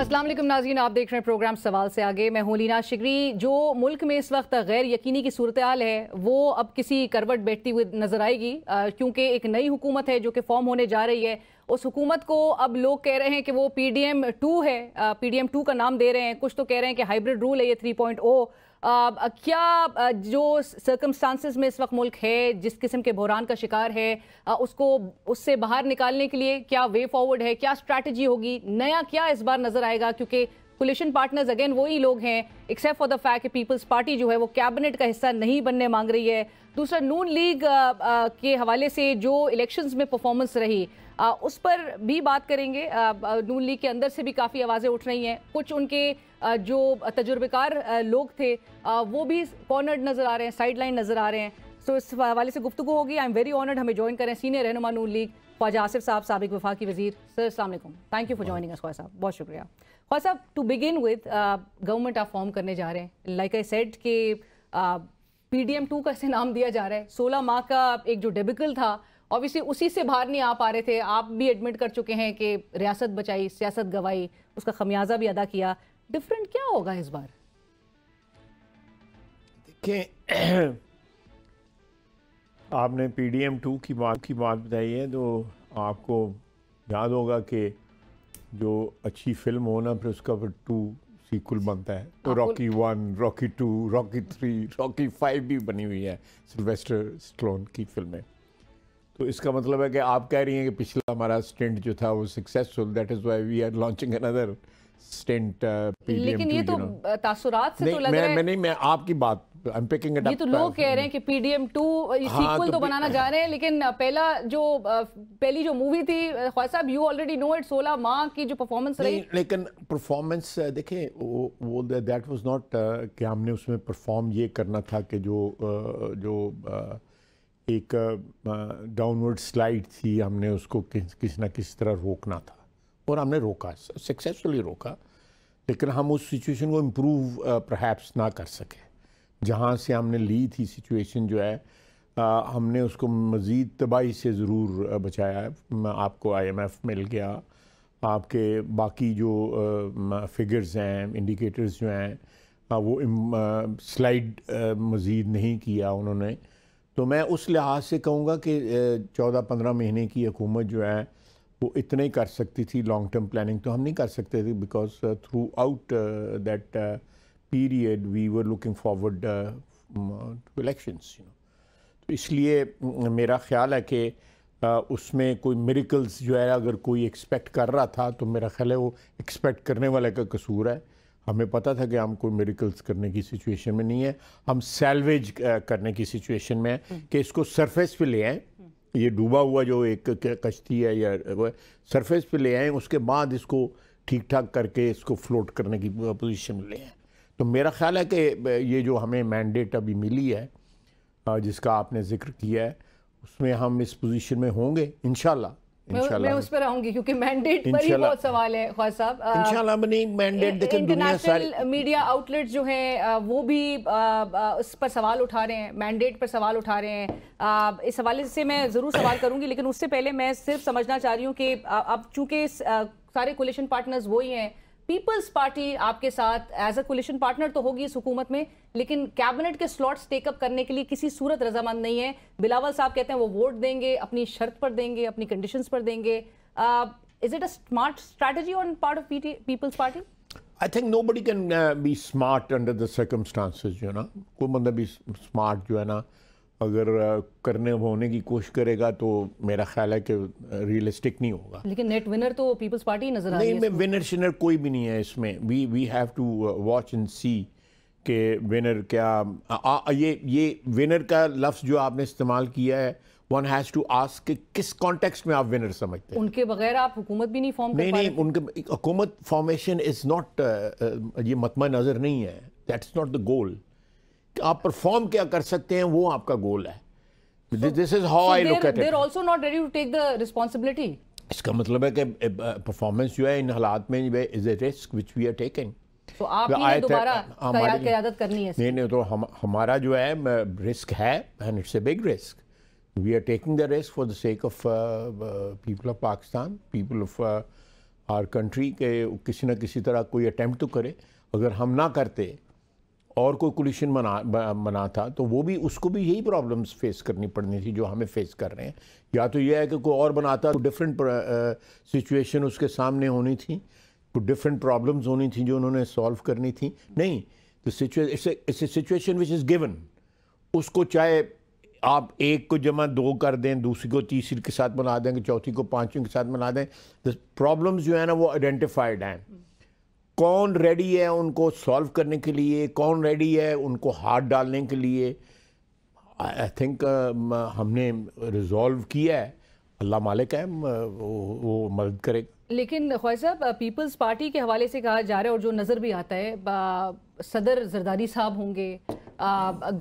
अस्सलाम वालेकुम नाजीन आप देख रहे हैं प्रोग्राम सवाल से आगे मैं हूँ लीना शिगरी जो मुल्क में इस वक्त गैर यकीनी की सूरत हाल है वो अब किसी करवट बैठती हुई नजर आएगी क्योंकि एक नई हुकूमत है जो कि फॉर्म होने जा रही है उस हुकूमत को अब लोग कह रहे हैं कि वो पी डी एम टू है पी डी एम टू का नाम दे रहे हैं कुछ तो कह रहे हैं कि हाइब्रिड रूल है ये थ्री पॉइंट ओ आ, क्या जो सर्कमस्टांसिस में इस वक्त मुल्क है जिस किस्म के बहरान का शिकार है आ, उसको उससे बाहर निकालने के लिए क्या वे फॉरवर्ड है क्या स्ट्रैटेजी होगी नया क्या इस बार नजर आएगा क्योंकि कोलिशन पार्टनर्स अगेन वही लोग हैं एक्सेप्ट फॉर द फैक्ट कि पीपल्स पार्टी जो है वो कैबिनेट का हिस्सा नहीं बनने मांग रही है दूसरा नून लीग आ, आ, के हवाले से जो इलेक्शंस में परफॉर्मेंस रही उस पर भी बात करेंगे नून लीग के अंदर से भी काफ़ी आवाज़ें उठ रही हैं कुछ उनके जो तजुर्बेकार लोग थे वो भी कॉर्नर्ड नज़र आ रहे हैं साइड लाइन नज़र आ रहे हैं सो इस हवाले से गुफ्तु होगी आई एम वेरी ऑनर्ड हमें ज्वाइन करें सीनियर रहनुमा नून लीग ख्वाजा आसिफ साहब सबक वफाकी वजीर सर अल्लाम thank you for joining us ख्वा साहब बहुत शुक्रिया ख्वाज साहब टू बिगिन विद गवर्नमेंट आप फॉर्म करने जा रहे हैं लाइक आई सेट के पी डी एम टू का इसे नाम दिया जा रहा है सोलह माह का एक जो डेबिकल था ऑब्वियसली उसी से बाहर नहीं आ पा रहे थे आप भी एडमिट कर चुके हैं कि रियासत बचाई सियासत गवाई उसका खमियाजा भी अदा किया डिफरेंट क्या होगा इस बार देखिए आपने पी डी एम टू की बात की बात बताई है तो आपको याद होगा कि जो अच्छी फिल्म हो ना फिर उसका फिर टू सीक्वल बनता है तो Rocky one Rocky two Rocky three Rocky five भी बनी हुई है सिल्वेस्टर स्टोन की फिल्में तो इसका मतलब है कि आप कह रही हैं कि पिछला हमारा स्टेंट जो था वो successful that is why we are launching another stent लेकिन ये तो तासुरात से तो लग रहा है मैं नहीं मैं आपकी बात I'm picking it ये तो लोग uh, कह रहे हैं कि पीडीएम टू सीक्वल तो, तो बनाना जा रहे हैं लेकिन uh, पहला जो uh, पहली जो मूवी थी ख्वाजा साहब यू ऑलरेडी नो इट 16 माह की जो परफॉर्मेंस रही लेकिन परफॉर्मेंस देखें वो, वो दैट वाज नॉट कि हमने उसमें परफॉर्म ये करना था कि जो जो एक डाउनवर्ड स्लाइड थी हमने उसको किस किस ना किस तरह रोकना था और हमने रोका सक्सेसफुली रोका लेकिन हम उस सिचुएशन को इम्प्रूव प्रहैप्स ना कर सके जहाँ से हमने ली थी सिचुएशन जो है आ, हमने उसको मज़ीद तबाही से ज़रूर बचाया आपको आईएमएफ मिल गया आपके बाकी जो फिगर्स हैं इंडिकेटर्स जो हैं वो स्लाइड मज़ीद नहीं किया उन्होंने तो मैं उस लिहाज से कहूँगा कि चौदह पंद्रह महीने की हुकूमत जो है वो इतना ही कर सकती थी लॉन्ग टर्म प्लानिंग तो हम नहीं कर सकते थे because throughout that period we were looking forward to elections you know तो इसलिए मेरा ख्याल है कि उसमें कोई मेरिकल्स जो है अगर कोई एक्सपेक्ट कर रहा था तो मेरा ख्याल है वो एक्सपेक्ट करने वाले का कसूर है हमें पता था कि हम कोई मेरिकल्स करने की सिचुएशन में नहीं है हम सेल्वेज करने की सिचुएशन में है कि इसको सरफेस पे ले आएँ ये डूबा हुआ जो एक कश्ती है या वो सरफेस पे ले आएँ उसके बाद इसको ठीक ठाक करके इसको फ्लोट करने की पोजीशन में ले आए तो मेरा ख्याल है कि ये जो हमें मैंडेट अभी मिली है जिसका आपने जिक्र किया है उसमें हम इस पोजीशन में होंगे इन उस पर आऊंगी क्योंकि सवाल है इंटरनेशनल मीडिया आउटलेट जो है वो भी उस पर सवाल उठा रहे हैं मैंडेट पर सवाल उठा रहे हैं इस हवाले से मैं ज़रूर सवाल करूंगी लेकिन उससे पहले मैं सिर्फ समझना चाह रही हूँ कि अब चूंकि सारे कोलेशन पार्टनर्स वही हैं पीपल्स पार्टी आपके साथ एज अ कोलिशन पार्टनर तो होगी इस हुकूमत में लेकिन कैबिनेट के स्लॉट्स टेकअप करने के लिए किसी सूरत रजामंद नहीं है बिलावल साहब कहते हैं वो वोट देंगे अपनी शर्त पर देंगे अपनी कंडीशंस पर देंगे is it a smart strategy on part of Peoples Party I think nobody can be smart under the circumstances जो है ना कोई बंदा भी स्मार्ट जो है ना अगर करने होने की कोशिश करेगा तो मेरा ख्याल है कि रियलिस्टिक नहीं होगा लेकिन नेट विनर तो पीपल्स पार्टी नजर आ रही है विनर शिनर कोई भी नहीं है इसमें we we have to watch and see के विनर क्या आ, आ, ये ये विनर का लफ्ज़ जो आपने इस्तेमाल किया है वन हैज़ टू आस्क कि किस कॉन्टेक्स्ट में आप विनर समझते हैं उनके बगैर आप हुकूमत भी नहीं फॉर्म नहीं नहीं उनके हुकूमत फॉर्मेशन इज़ नॉट ये मतमा नज़र नहीं है that is not the goal आप परफॉर्म क्या कर सकते हैं वो आपका गोल है this is how I look at it also not ready to take the responsibility इसका मतलब है कि परफॉर्मेंस जो है इन हालात में is a risk which we are taking तो आप ने दोबारा कयादत करनी है नहीं नहीं तो हम हमारा जो है रिस्क है and it's a big risk we are taking the risk for the sake of people of Pakistan people of our country के किसी ना किसी तरह कोई अटेम्प्ट तो करे अगर हम ना करते और कोई कोलिशन मना मना था तो वो भी उसको भी यही प्रॉब्लम्स फेस करनी पड़नी थी जो हमें फेस कर रहे हैं या तो यह है कि कोई और बनाता तो डिफरेंट सिचुएशन उसके सामने होनी थी तो डिफरेंट प्रॉब्लम्स होनी थी जो उन्होंने सॉल्व करनी थी नहीं तो सिचुएशन विच इज़ गिवन उसको चाहे आप एक को जमा दो कर दें दूसरी को तीसरी के साथ बना दें चौथी को पाँचवीं के साथ बना दें प्रॉब्लम्स जो है ना वो आइडेंटिफाइड हैं कौन रेडी है उनको सॉल्व करने के लिए कौन रेडी है उनको हाथ डालने के लिए आई थिंक uh, हमने रिजॉल्व किया है अल्लाह मालिक है वो, वो मदद करेगा लेकिन ख्वाजा साहब पीपल्स पार्टी के हवाले से कहा जा रहा है और जो नज़र भी आता है सदर जरदारी साहब होंगे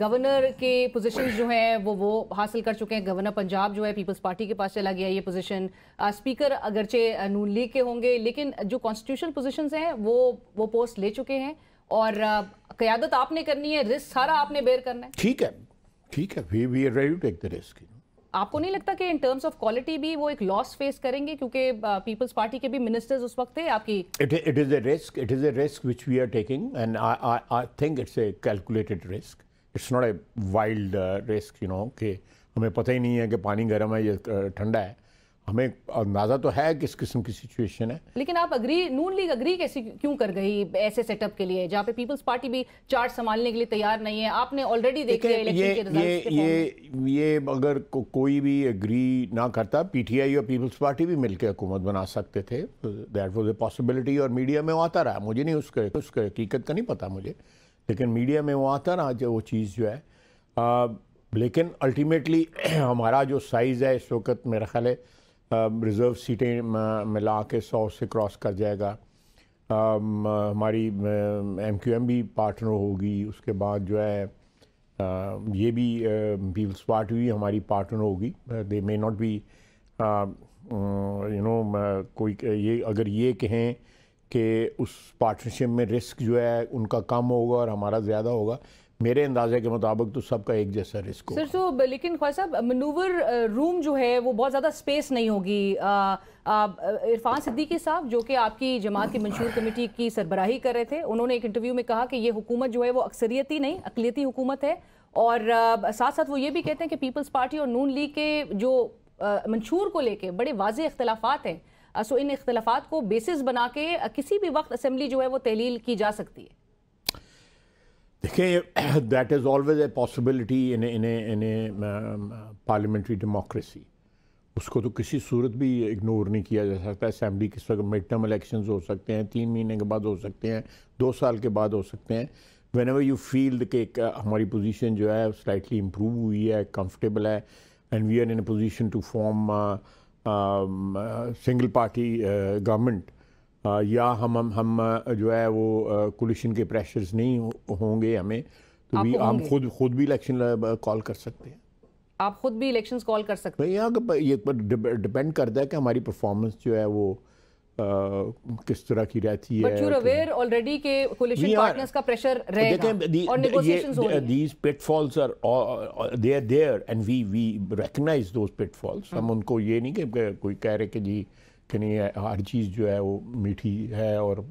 गवर्नर के पोजिशन जो हैं वो वो हासिल कर चुके हैं गवर्नर पंजाब जो है पीपल्स पार्टी के पास चला गया ये पोजीशन स्पीकर अगरचे नून लीग के होंगे लेकिन जो कॉन्स्टिट्यूशन पोजीशंस हैं वो वो पोस्ट ले चुके हैं और क्यादत आपने करनी है रिस्क सारा आपने बेयर करना है ठीक है ठीक है we we are ready to take the risk आपको नहीं लगता कि इन टर्म्स ऑफ क्वालिटी भी वो एक लॉस फेस करेंगे क्योंकि पीपल्स uh, पार्टी के भी मिनिस्टर्स उस वक्त थे आपकी it it is a risk it is a risk which we are taking and I think it's a calculated risk it's not a wild risk you know कि हमें पता ही नहीं है कि पानी गर्म है या uh, ठंडा है हमें अंदाजा तो है किस किस्म की सिचुएशन है लेकिन आप अग्री नून लीग अग्री कैसे क्यों कर गई ऐसे सेटअप के लिए जहाँ पे पीपल्स पार्टी भी चार्ज संभालने के लिए तैयार नहीं है आपने ऑलरेडी देखे ये ये ये, ये ये अगर को, कोई भी अग्री ना करता पीटीआई और पीपल्स पार्टी भी मिलकर हुकूमत बना सकते थे दैट वॉज ए पॉसिबिलिटी और मीडिया में वो आता रहा मुझे नहीं उसका उसका हकीकत का नहीं पता मुझे लेकिन मीडिया में वो आता रहा जो वो चीज़ जो है लेकिन अल्टीमेटली हमारा जो साइज़ है इस वक्त मेरा ख्याल है रिज़र्व सीटें मिला के सौ से क्रॉस कर जाएगा हमारी एम क्यू एम भी पार्टनर होगी उसके बाद जो है ये भी पीपल्स पार्टी भी हमारी पार्टनर होगी they may not be you know कोई ये अगर ये कहें कि उस पार्टनरशिप में रिस्क जो है उनका कम होगा और हमारा ज़्यादा होगा मेरे अंदाजे के मुताबिक तो सबका एक जैसा रिस्क सर तो लेकिन ख्वाह साहब मनूवर रूम जो है वो बहुत ज़्यादा स्पेस नहीं होगी इरफान सिद्दीकी साहब जो कि आपकी जमात की मंशूर कमेटी की सरबराही कर रहे थे उन्होंने एक इंटरव्यू में कहा कि ये हुकूमत जो है वो अक्सरियती नहीं अकलीती हुकूमत है और साथ साथ वो ये भी कहते हैं कि पीपल्स पार्टी और नून लीग के जो मंशूर को लेके बड़े वाज अख्तलाफ हैं सो इन इख्तलाफात को बेसिस बना के किसी भी वक्त असम्बली जो है वो तहलील की जा सकती है देखिए that is always a possibility in in in a parliamentary democracy उसको तो किसी सूरत भी इग्नोर नहीं किया जा सकता असम्बली किस वक्त मिड टर्म इलेक्शन हो सकते हैं तीन महीने के बाद हो सकते हैं दो साल के बाद हो सकते हैं वेन एवर यू फील कि हमारी पोजीशन जो है स्लाइटली इम्प्रूव हुई है कंफर्टेबल है and we are in a position to form single party government या हम हम हम जो है वो कोलिशन के प्रेशर्स नहीं होंगे हमें तो भी हम खुद खुद भी इलेक्शन कॉल कर सकते हैं आप खुद भी इलेक्शंस कॉल कर सकते हैं यहाँ ये डिपेंड करता है कि हमारी परफॉर्मेंस जो है वो Uh, किस तरह की रहती But है यू अवेयर ऑलरेडी के कोलिशन पार्टनर्स का प्रेशर तो रहेगा और नेगोशिएशंस होंगी these pitfalls are they are there and we we recognise those pitfalls हम उनको ये नहीं कि कोई कह रहे कि जी कि नहीं है हर चीज़ जो है वो मीठी है और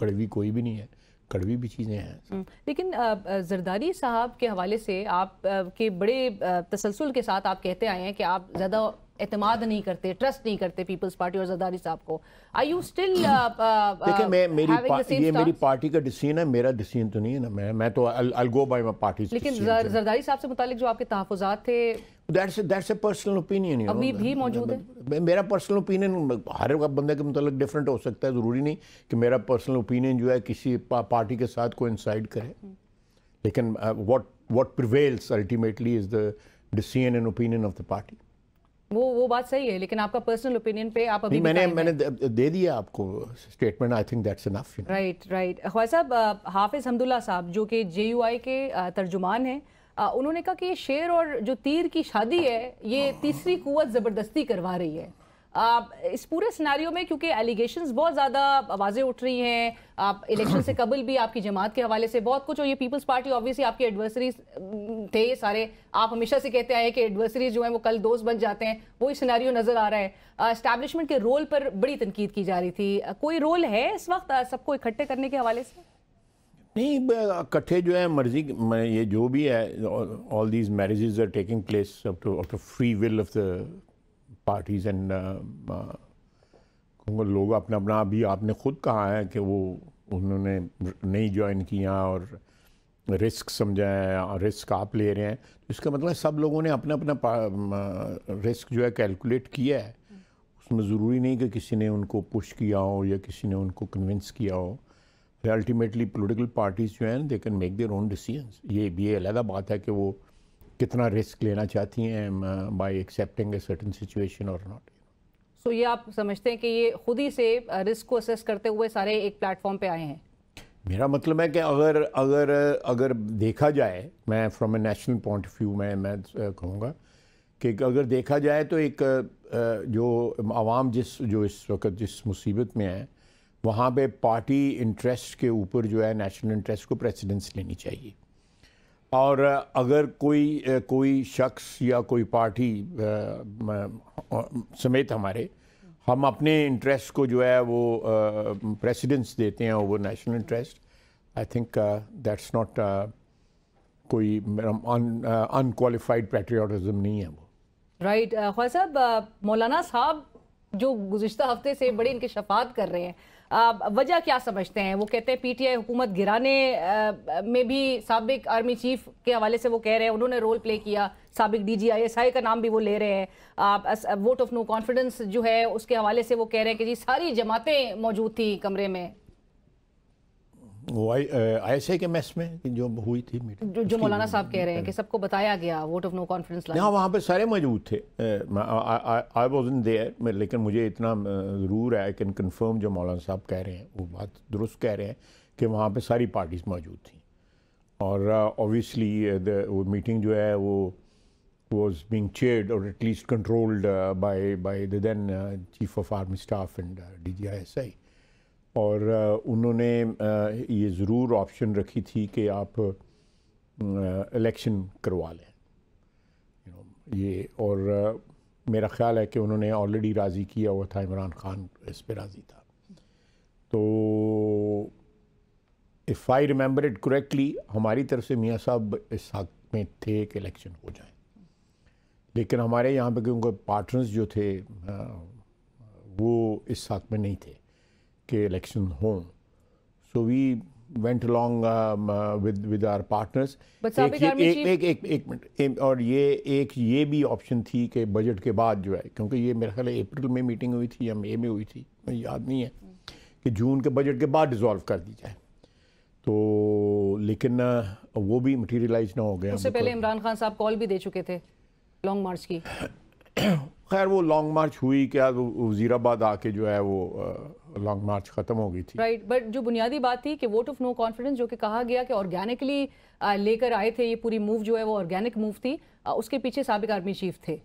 कड़वी कोई भी नहीं है कड़वी भी चीज़ें हैं हम्म, लेकिन जरदारी साहब के हवाले से आप के बड़े तसलसल के साथ आप कहते आए हैं कि आप ज़्यादा एतमाद नहीं करते ट्रस्ट नहीं करते पीपल्स पार्टी और जरदारी साहब को आई यू स्टिल देखिए मैं मेरी ये मेरी पार्टी का डिसीजन है मेरा डिसीजन तो नहीं है ना मैं मैं तो I go by my party लेकिन जरदारी साहब से मुतालिक जो आपके तहफात थे that's that's a personal opinion अभी भी मौजूद है मेरा पर्सनल ओपिनियन हर बंदे के मतलब डिफरेंट हो सकता है ज़रूरी नहीं कि मेरा पर्सनल ओपिनियन जो है किसी पार्टी के साथ को इंसाइड करे लेकिन what what prevails ultimately is the decision and opinion of the party वो वो बात सही है लेकिन आपका पर्सनल ओपिनियन पे आप अभी मैंने मैंने दे दिया आपको statement I think that's enough right right Khawaja साहब हाफिज हमदुल्ला साहब जो कि जे के तर्जुमान हैं उन्होंने कहा कि ये शेर और जो तीर की शादी है ये तीसरी कुत ज़बरदस्ती करवा रही है इस पूरे सिनेरियो में क्योंकि एलिगेशंस बहुत ज़्यादा आवाज़ें उठ रही हैं आप इलेक्शन से कबल भी आपकी जमात के हवाले से बहुत कुछ और ये पीपल्स पार्टी ऑब्वियसली आपके एडवर्सरीज थे सारे आप हमेशा से कहते आए कि एडवर्सरीज जो हैं वो कल दोस्त बन जाते हैं वही सिनेरियो नज़र आ रहा है इस्टेब्लिशमेंट के रोल पर बड़ी तनकीद की जा रही थी कोई रोल है इस वक्त सबको इकट्ठे करने के हवाले से नहीं इकट्ठे जो है मर्जी ये जो भी है all these marriages are taking place free will of the parties and uh, uh, लोग अपना अपना अभी आपने खुद कहा है कि वो उन्होंने नहीं ज्वाइन किया और रिस्क है और रिस्क आप ले रहे हैं तो इसका मतलब सब लोगों ने अपना अपना रिस्क जो है कैलकुलेट किया है उसमें ज़रूरी नहीं कि किसी ने उनको पुश किया हो या किसी ने उनको कन्विंस किया हो फिर अल्टीमेटली पॉलिटिकल पार्टीज़ जो हैं they can make their own decision ये भी अलहदा बात है कि वो कितना रिस्क लेना चाहती हैं by accepting a certain situation और नॉट सो ये आप समझते हैं कि ये खुद ही से रिस्क uh, को असेस करते हुए सारे एक प्लेटफॉर्म पे आए हैं मेरा मतलब है कि अगर अगर अगर देखा जाए मैं from a national point of view में मैं uh, कहूँगा कि अगर देखा जाए तो एक uh, जो आवाम जिस जो इस वक्त जिस मुसीबत में है वहाँ पे पार्टी इंटरेस्ट के ऊपर जो है नेशनल इंटरेस्ट को प्रेसिडेंस लेनी चाहिए और अगर कोई कोई शख्स या कोई पार्टी समेत हमारे हम अपने इंटरेस्ट को जो है वो प्रेसिडेंस देते हैं over national interest I think that's not कोई अनक्वालिफाइड पेट्रियाटिज़म नहीं है वो राइट right, uh, साहब uh, मौलाना साहब जो गुज्त हफ्ते से बड़ी इनके शफात कर रहे हैं वजह क्या समझते हैं वो कहते हैं पीटीआई हुकूमत गिराने में भी सबक आर्मी चीफ के हवाले से वो कह रहे हैं उन्होंने रोल प्ले किया सबक डी जी आई एस आई का नाम भी वो ले रहे हैं वोट ऑफ नो कॉन्फिडेंस जो है उसके हवाले से वो कह रहे हैं कि जी सारी जमातें मौजूद थी कमरे में आई uh, के मेस में जो हुई थी मीटिंग जो, जो मौलाना साहब कह रहे हैं कि सबको बताया गया वोट ऑफ नो कॉन्फिडेंस हाँ वहाँ पे सारे मौजूद थे आई वॉज इन देयर लेकिन मुझे इतना uh, ज़रूर है आई कैन कन्फर्म जो मौलाना साहब कह रहे हैं वो बात दुरुस्त कह रहे हैं कि वहाँ पे सारी पार्टीज़ मौजूद थी और ऑबियसली uh, वो मीटिंग जो है वो वॉज being चेयर और at least controlled by by by chief of army staff and D G I S I और उन्होंने ये ज़रूर ऑप्शन रखी थी कि आप इलेक्शन करवा लें ये और मेरा ख्याल है कि उन्होंने ऑलरेडी राज़ी किया हुआ था इमरान खान इस पर राज़ी था तो if I remember it correctly हमारी तरफ से मियाँ साहब इस हक में थे कि इलेक्शन हो जाए लेकिन हमारे यहाँ पे क्योंकि पार्टनर्स जो थे वो इस हक में नहीं थे के इलेक्शन हों so we went along with uh, with uh, with partners एक एक एक एक एक मिनट और ये एक ये भी ऑप्शन थी कि बजट के बाद जो है क्योंकि ये मेरे ख्याल अप्रैल में मीटिंग हुई थी या मई में हुई थी मुझे याद नहीं है कि जून के बजट के बाद डिज़ोल्व कर दी जाए तो लेकिन uh, वो भी मटेरियलाइज ना हो गया उससे पहले इमरान खान साहब कॉल भी दे चुके थे लॉन्ग मार्च की खैर वो लॉन्ग मार्च हुई क्या वजीराबाद आके जो है वो लॉन्ग मार्च खत्म हो गई थी राइट right, बट जो बुनियादी बात थी कि वोट ऑफ नो कॉन्फिडेंस जो कि कहा गया कि ऑर्गेनिकली लेकर आए थे ये पूरी मूव जो है वो ऑर्गेनिक मूव थी उसके पीछे सबक आर्मी चीफ थे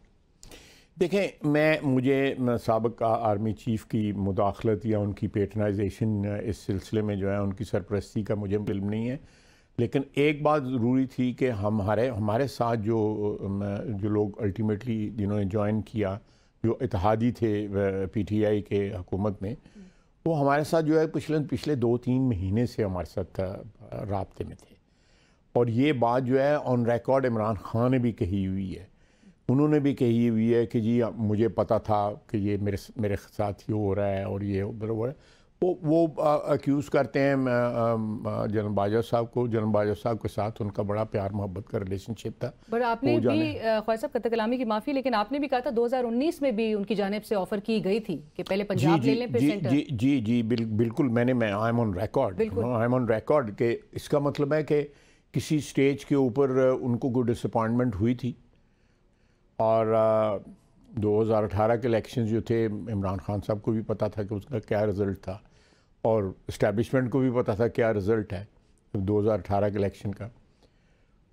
देखें मैं मुझे सबक आर्मी चीफ की मुदाखलत या उनकी पेटनाइजेशन इस सिलसिले में जो है उनकी सरपरस्ती का मुझे फिल्म नहीं है लेकिन एक बात ज़रूरी थी कि हमारे हमारे साथ जो जो लोग अल्टीमेटली जिन्होंने ज्वाइन किया जो इतिहादी थे पीटीआई के हुकूमत में वो हमारे साथ जो है पिछले पिछले दो तीन महीने से हमारे साथ रबते में थे और ये बात जो है ऑन रिकॉर्ड इमरान खान ने भी कही हुई है उन्होंने भी कही हुई है कि जी मुझे पता था कि ये मेरे मेरे साथ ये हो रहा है और ये उधर हो रहा है वो वो अक्यूज़ करते हैं जनरल बाजवा साहब को जनरल बाजवा साहब के साथ उनका बड़ा प्यार मोहब्बत का रिलेशनशिप था बट आपने भी ख्वाजा कत्ल कलामी की माफ़ी लेकिन आपने भी कहा था 2019 में भी उनकी जानब से ऑफ़र की गई थी कि पहले पंजाब ले लें फिर जी, जी जी जी बिल, बिल्कुल मैंने मैं I am on record I am on record के इसका मतलब है कि किसी स्टेज के ऊपर उनको कोई डिसअपॉइंटमेंट हुई थी और 2018 के इलेक्शन जो थे इमरान खान साहब को भी पता था कि उसका क्या रिज़ल्ट था और इस्टेब्लिशमेंट को भी पता था क्या रिज़ल्ट है दो हज़ार अठारह के इलेक्शन का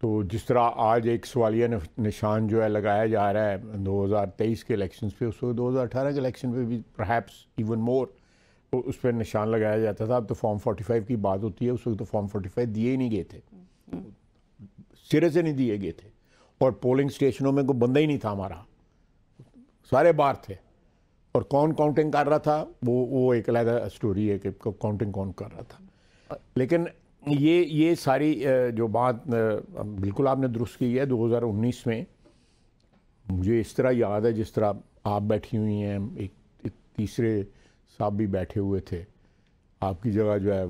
तो जिस तरह आज एक सवालिया निशान जो है लगाया जा रहा है 2023 के इलेक्शंस पे उस वक्त 2018 के इलेक्शन पे भी परहैप्स इवन मोर तो उस पर निशान लगाया जाता था अब तो फॉर्म 45 की बात होती है उस वक्त तो फॉर्म 45 दिए ही नहीं गए थे सिरे से नहीं दिए गए थे और पोलिंग स्टेशनों में कोई बंदा ही नहीं था हमारा सारे बाहर थे और कौन काउंटिंग कर रहा था वो वो एक अलग स्टोरी है कि काउंटिंग कौन कर रहा था लेकिन ये ये सारी जो बात बिल्कुल आपने दुरुस्त की है 2019 में मुझे इस तरह याद है जिस तरह आप बैठी हुई हैं एक, एक तीसरे साहब भी बैठे हुए थे आपकी जगह जो है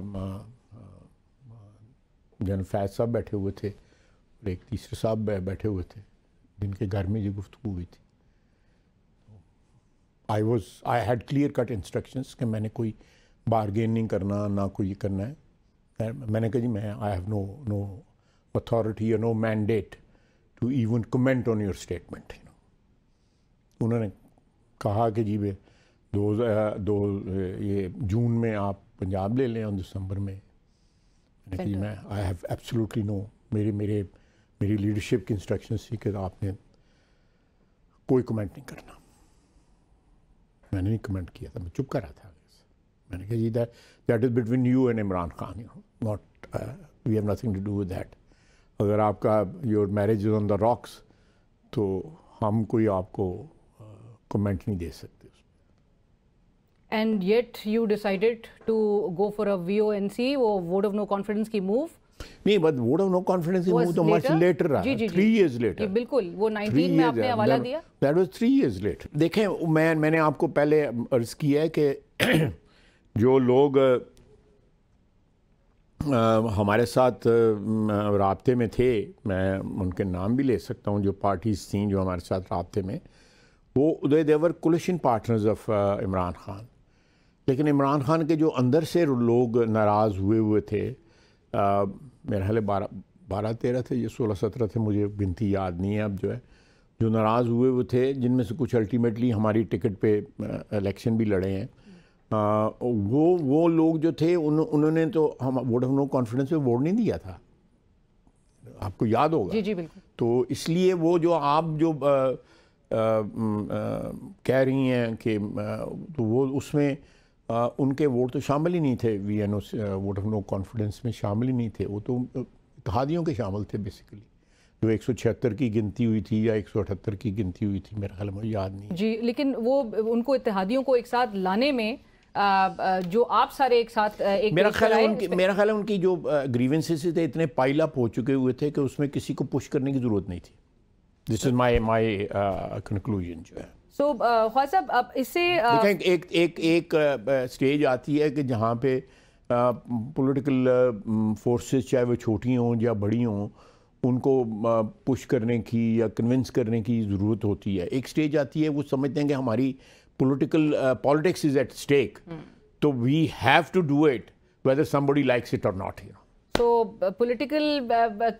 जन फैज साहब बैठे हुए थे और एक तीसरे साहब बैठे हुए थे जिनके घर में ये गुफ्तु हुई थी I was I had clear cut instructions कि मैंने कोई बारगेन नहीं करना ना कोई करना है मैंने कहा जी मैं I have no no authority या no mandate to even comment on your statement you know उन्होंने कहा कि जी वे दो दो ये जून में आप पंजाब ले लें और दिसंबर में मैंने कहा मैं आई हैव एब्सोल्युटली नो मेरे मेरे मेरी लीडरशिप की इंस्ट्रक्शन थी कि आपने कोई कमेंट नहीं करना मैंने नहीं कमेंट किया था मैं चुप कर रहा था मैंने कहा जी that that is between you and Imran Khan you not we have nothing to do with that अगर आपका your marriage is on the rocks तो हम कोई आपको कमेंट uh, नहीं दे सकते and yet you decided to go for a V O N C वो वोट ऑफ नो कॉन्फिडेंस की मूव नहीं but vote of no confidence in तो मच लेटर रहा थ्री इयर्स लेटर बिल्कुल वो 19 में आपने हवाला दिया that was three years later देखें मैं मैंने आपको पहले अर्ज किया है कि जो लोग आ, हमारे साथ रबते में थे मैं उनके नाम भी ले सकता हूँ जो पार्टीज़ थी जो हमारे साथ रबते में वो उदय they were coalition partners of Imran Khan लेकिन इमरान खान के जो अंदर से लोग नाराज़ हुए हुए थे मेरे हाल बारह बारह तेरह थे ये सोलह सत्रह थे मुझे गिनती याद नहीं है अब जो है जो नाराज़ हुए वो थे जिनमें से कुछ अल्टीमेटली हमारी टिकट पे इलेक्शन भी लड़े हैं आ, वो वो लोग जो थे उन, उन्होंने तो हम वोट ऑफ नो कॉन्फिडेंस में वोट नहीं दिया था आपको याद होगा जी जी बिल्कुल तो इसलिए वो जो आप जो आ, आ, आ, कह रही हैं कि तो वो उसमें आ, उनके वोट तो शामिल ही नहीं थे V N O vote of no confidence में शामिल ही नहीं थे वो तो इतिहादियों के शामिल थे बेसिकली जो एक सौ छिहत्तर की गिनती हुई थी या एक सौ अठहत्तर की गिनती हुई थी मेरा ख्याल मुझे याद नहीं जी लेकिन वो उनको इतिहादियों को एक साथ लाने में आ, जो आप सारे एक साथ एक मेरा ख्याल है उनकी मेरा ख्याल है उनकी जो ग्रीवेंसेस थे इतने पाइल अप हो चुके हुए थे कि उसमें किसी को पुश करने की ज़रूरत नहीं थी this is my my conclusion जो है सो ख्वाज साहब अब इससे एक एक एक, स्टेज uh, आती है कि जहाँ पे political uh, forces uh, mm, चाहे वो छोटी हों या बड़ी हों उनको पुश करने की या कन्विंस करने की ज़रूरत होती है एक स्टेज आती है वो समझते हैं कि हमारी political politics is at stake तो we have to do it whether somebody likes it और नॉट यू तो पॉलिटिकल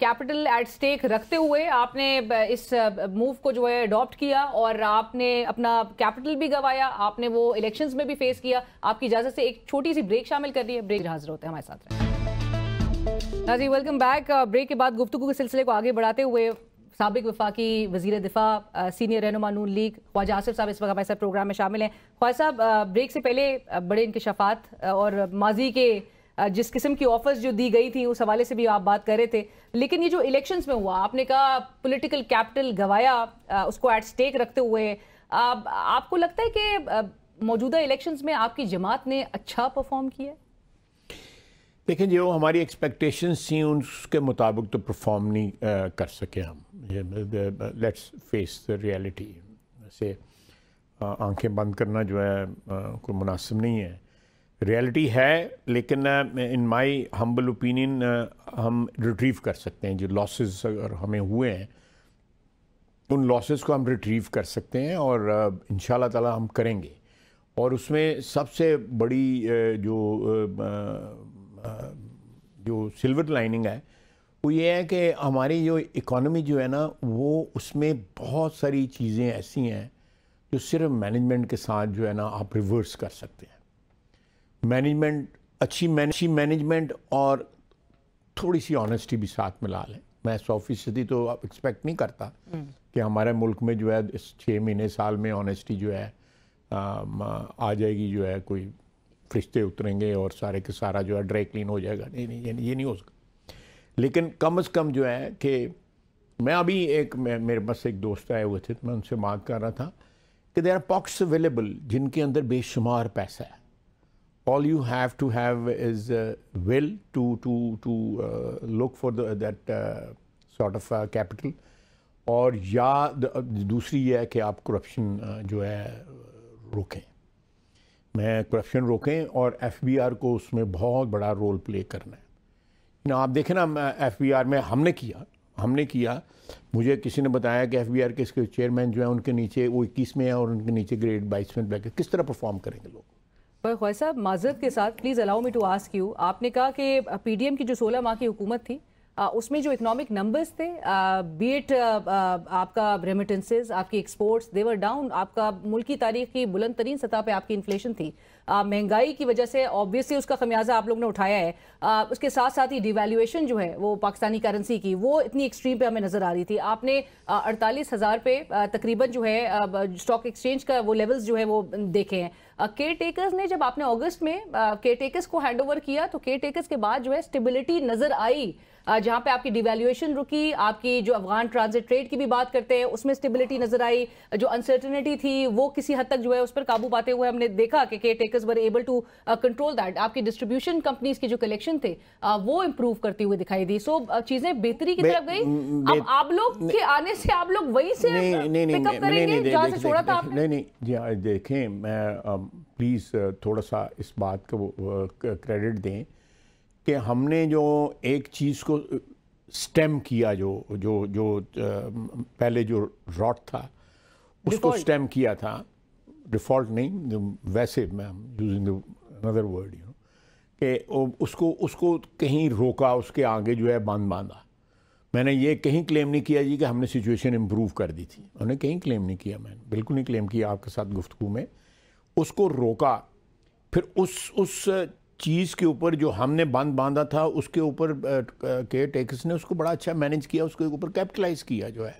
कैपिटल एट स्टेक रखते हुए आपने इस मूव को जो है अडॉप्ट किया और आपने अपना कैपिटल भी गवाया आपने वो इलेक्शंस में भी फेस किया आपकी इजाजत से एक छोटी सी ब्रेक शामिल कर दी है ब्रेक हाजिर होते हैं हमारे साथ नाजी वेलकम बैक ब्रेक के बाद गुफ्तु के सिलसिले को आगे बढ़ाते हुए सबक वफाकी वजीर दिफा सीनियर रहनुमा नून लीग ख्वाजा आसिफ साहब इस वक्त हमारे साथ प्रोग्राम में शामिल हैं ख्वाजा साहब ब्रेक से पहले बड़े शफात और माजी के जिस किस्म की ऑफर्स जो दी गई थी उस हवाले से भी आप बात कर रहे थे लेकिन ये जो इलेक्शंस में हुआ आपने कहा पॉलिटिकल कैपिटल गवाया उसको एट स्टेक रखते हुए आप, आपको लगता है कि मौजूदा इलेक्शंस में आपकी जमात ने अच्छा परफॉर्म किया देखें जो हमारी एक्सपेक्टेशंस थी उसके मुताबिक तो परफॉर्म नहीं आ, कर सके हम लेट्स फेस द रियलिटी से आंखें बंद करना जो है कोई मुनासिब नहीं है रियलिटी है लेकिन इन माय हम्बल ओपिनियन हम रिट्रीव कर सकते हैं जो लॉसेस अगर हमें हुए हैं उन लॉसेस को हम रिट्रीव कर सकते हैं और uh, इन ताला हम करेंगे और उसमें सबसे बड़ी uh, जो uh, जो सिल्वर लाइनिंग है वो ये है कि हमारी जो इकोनॉमी जो है ना वो उसमें बहुत सारी चीज़ें ऐसी हैं जो सिर्फ मैनेजमेंट के साथ जो है ना आप रिवर्स कर सकते हैं मैनेजमेंट अच्छी अच्छी मैनेजमेंट और थोड़ी सी ऑनेस्टी भी साथ में ला लें मैं सौ फीसदी तो एक्सपेक्ट नहीं करता हम्म। कि हमारे मुल्क में जो है इस छः महीने साल में ऑनेस्टी जो है आ, आ जाएगी जो है कोई फरिश्ते उतरेंगे और सारे के सारा जो है ड्राई क्लीन हो जाएगा नहीं नहीं ये नहीं, ये नहीं हो सकता लेकिन कम से कम जो है कि मैं अभी एक मैं, मेरे पास एक दोस्त आए हुए थे तो मैं उनसे बात कर रहा था कि देर आर पॉक्स अवेलेबल जिनके अंदर बेशुमार पैसा है all you have to have is uh, will to to to uh, look for the, that uh, sort of uh, capital और या दूसरी यह है कि आप करप्शन uh, जो है रोकें मैं करप्शन रोकें और एफबीआर को उसमें बहुत बड़ा रोल प्ले करना है ना आप देखें ना एफबीआर में हमने किया हमने किया मुझे किसी ने बताया कि एफबीआर के इसके चेयरमैन जो है उनके नीचे वो इक्कीस में है और उनके नीचे ग्रेड बाईस में बैठे किस तरह परफॉर्म करेंगे लोग पर साहब माजरत के साथ please allow me to ask you आपने कहा कि पीडीएम की जो सोलह माह की हुकूमत थी उसमें जो इकोनॉमिक नंबर्स थे बी एट आपका रेमिटेंसेज आपकी एक्सपोर्ट्स देवर डाउन आपका मुल्क की तारीख की बुलंद तरीन सतह पर आपकी इन्फ्लेशन थी महंगाई की वजह से ऑब्वियसली उसका खमियाजा आप लोग ने उठाया है आ, उसके साथ साथ ही डिवेल्यूएशन जो है वो पाकिस्तानी करेंसी की वो इतनी एक्सट्रीम पे हमें नज़र आ रही थी आपने अड़तालीस हज़ार पे तकरीबन जो है स्टॉक एक्सचेंज का वो लेवल्स जो है वो देखे हैं केयर टेकर्स ने जब आपने अगस्त में केयर टेकर्स को हैंड ओवर किया तो केयर टेकर्स के बाद जो है स्टेबिलिटी नज़र आई जहां पे आपकी डिवैल्यूएशन रुकी आपकी जो अफगान ट्रांजिट ट्रेड की भी बात करते हैं उसमें स्टेबिलिटी नजर आई जो अनसर्टनिटी थी वो किसी हद तक जो है उस पर काबू पाते हुए हमने देखा कि caretakers were able to control that आपकी डिस्ट्रीब्यूशन कंपनीज के जो कलेक्शन थे वो इम्प्रूव करते हुए दिखाई दी सो चीजें बेहतरी की तरफ गई अब आप लोग के आने से आप लोग वहीं से छोड़ा था नहीं नहीं हाँ, देखें मैं प्लीज़ थोड़ा सा इस बात को क्रेडिट दें कि हमने जो एक चीज़ को स्टेम किया जो जो जो पहले जो रॉट था उसको स्टेम किया था डिफ़ॉल्ट नहीं वैसे मैं यूजिंग अनदर वर्ड यू कि उसको उसको कहीं रोका उसके आगे जो है बांध बांधा मैंने ये कहीं क्लेम नहीं किया जी कि हमने सिचुएशन इम्प्रूव कर दी थी उन्होंने कहीं क्लेम नहीं किया मैंने बिल्कुल नहीं क्लेम किया आपके साथ गुफ्तु में उसको रोका फिर उस उस चीज़ के ऊपर जो हमने बांध बांधा था उसके ऊपर केयर टेकर्स ने उसको बड़ा अच्छा मैनेज किया उसके ऊपर कैपिटलाइज किया जो है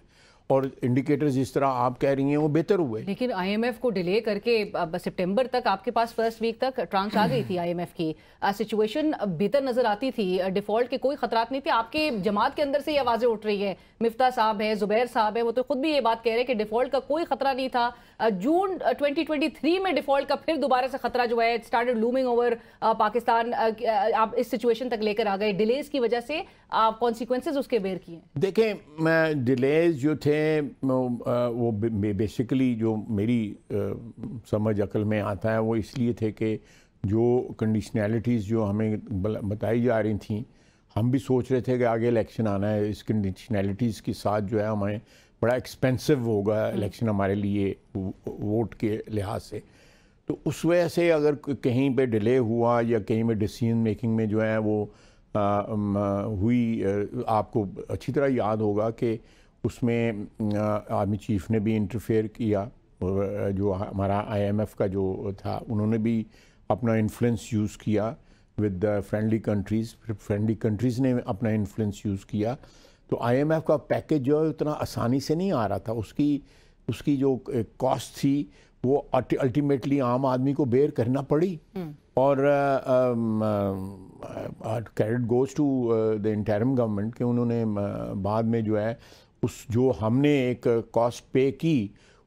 और इंडिकेटर जिस तरह आप कह रही हैं वो बेहतर हुए लेकिन आईएमएफ को डिले करके अब सितंबर तक आपके पास फर्स्ट वीक तक ट्रांस आ गई थी आईएमएफ की सिचुएशन बेहतर नजर आती थी डिफॉल्ट के कोई खतरात नहीं थे आपके जमात के अंदर से ये आवाज़ें उठ रही है मिफ्ता साहब है जुबैर साहब है वो तो खुद भी ये बात कह रहे हैं कि डिफॉल्ट का कोई खतरा नहीं था जून ट्वेंटी में डिफॉल्ट का फिर दोबारा से खतरा जो है स्टार्टेड लूमिंग ओवर पाकिस्तान आप इस सिचुएशन तक लेकर आ गए डिलेज की वजह से कॉन्सिक्वेंसेज उसके बेर किए देखें डिलेज जो थे वो बेसिकली जो मेरी समझ अकल में आता है वो इसलिए थे कि जो कंडीशनैलिटीज़ जो हमें बताई जा रही थी हम भी सोच रहे थे कि आगे इलेक्शन आना है इस कंडीशनैलिटीज़ के साथ जो है हमें बड़ा एक्सपेंसिव होगा इलेक्शन हम्म। हमारे लिए वोट के लिहाज से तो उस वजह से अगर कहीं पे डिले हुआ या कहीं पे डिसीजन मेकिंग में जो है वो हुई आपको अच्छी तरह याद होगा कि उसमें आर्मी चीफ ने भी इंटरफेयर किया जो हमारा आईएमएफ का जो था उन्होंने भी अपना इन्फ्लुएंस यूज़ किया विद फ्रेंडली कंट्रीज़ फिर फ्रेंडली कंट्रीज़ ने अपना इन्फ्लुएंस यूज़ किया तो आईएमएफ का पैकेज जो है उतना आसानी से नहीं आ रहा था उसकी उसकी जो कॉस्ट थी वो अल्टीमेटली आम आदमी को बेयर करना पड़ी हम्म। और credit goes to the interim government कि उन्होंने बाद में जो है उस जो हमने एक कॉस्ट पे की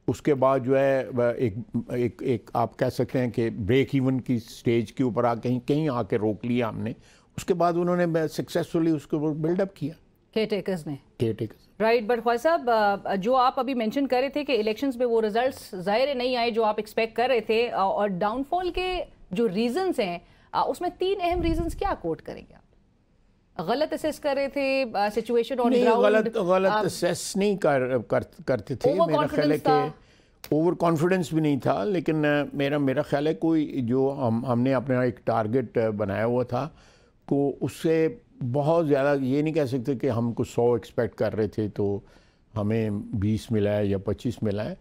उसके बाद जो है एक एक एक आप कह सकते हैं कि ब्रेक इवन की स्टेज के ऊपर आ कहीं कहीं आके रोक लिया हमने उसके बाद उन्होंने सक्सेसफुली उसके ऊपर बिल्डअप किया केयर टेकर्स ने caretakers right but Khawaja sahab जो आप अभी मेंशन कर रहे थे कि इलेक्शंस में वो रिजल्ट्स जाहिर नहीं आए जो आप एक्सपेक्ट कर रहे थे और डाउनफॉल के जो रीजंस हैं उसमें तीन अहम रीजंस क्या कोट करेंगे आप गलत असेस कर रहे थे सिचुएशन ऑन ग्राउंड गलत गलत असेस नहीं कर, कर करते थे मेरा ख्याल है कि ओवर कॉन्फिडेंस भी नहीं था लेकिन मेरा मेरा ख्याल है कोई जो हम हमने अपना एक टारगेट बनाया हुआ था तो उससे बहुत ज़्यादा ये नहीं कह सकते कि हम कुछ सौ एक्सपेक्ट कर रहे थे तो हमें बीस मिला है या पच्चीस मिला है